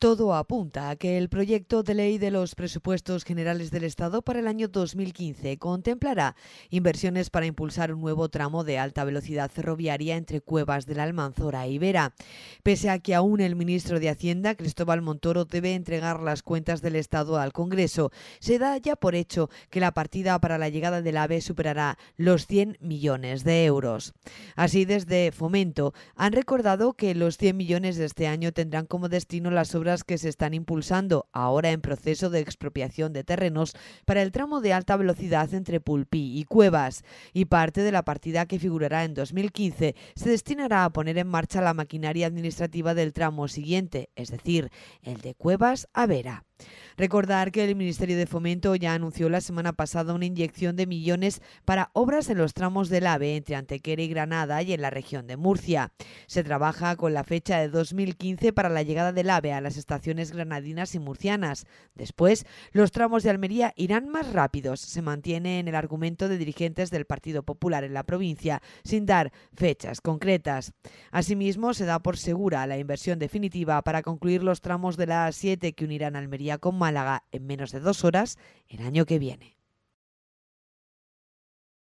Todo apunta a que el proyecto de ley de los presupuestos generales del Estado para el año 2015 contemplará inversiones para impulsar un nuevo tramo de alta velocidad ferroviaria entre Cuevas de la Almanzora y Vera. Pese a que aún el ministro de Hacienda, Cristóbal Montoro, debe entregar las cuentas del Estado al Congreso, se da ya por hecho que la partida para la llegada del AVE superará los 100 millones de euros. Así, desde Fomento han recordado que los 100 millones de este año tendrán como destino las obras que se están impulsando, ahora en proceso de expropiación de terrenos, para el tramo de alta velocidad entre Pulpí y Cuevas, y parte de la partida que figurará en 2015 se destinará a poner en marcha la maquinaria administrativa del tramo siguiente, es decir, el de Cuevas a Vera. Recordar que el Ministerio de Fomento ya anunció la semana pasada una inyección de millones para obras en los tramos del AVE entre Antequera y Granada y en la región de Murcia. Se trabaja con la fecha de 2015 para la llegada del AVE a las estaciones granadinas y murcianas. Después, los tramos de Almería irán más rápidos. Se mantiene en el argumento de dirigentes del Partido Popular en la provincia, sin dar fechas concretas. Asimismo, se da por segura la inversión definitiva para concluir los tramos de la A7 que unirán Almería con Málaga en menos de dos horas el año que viene.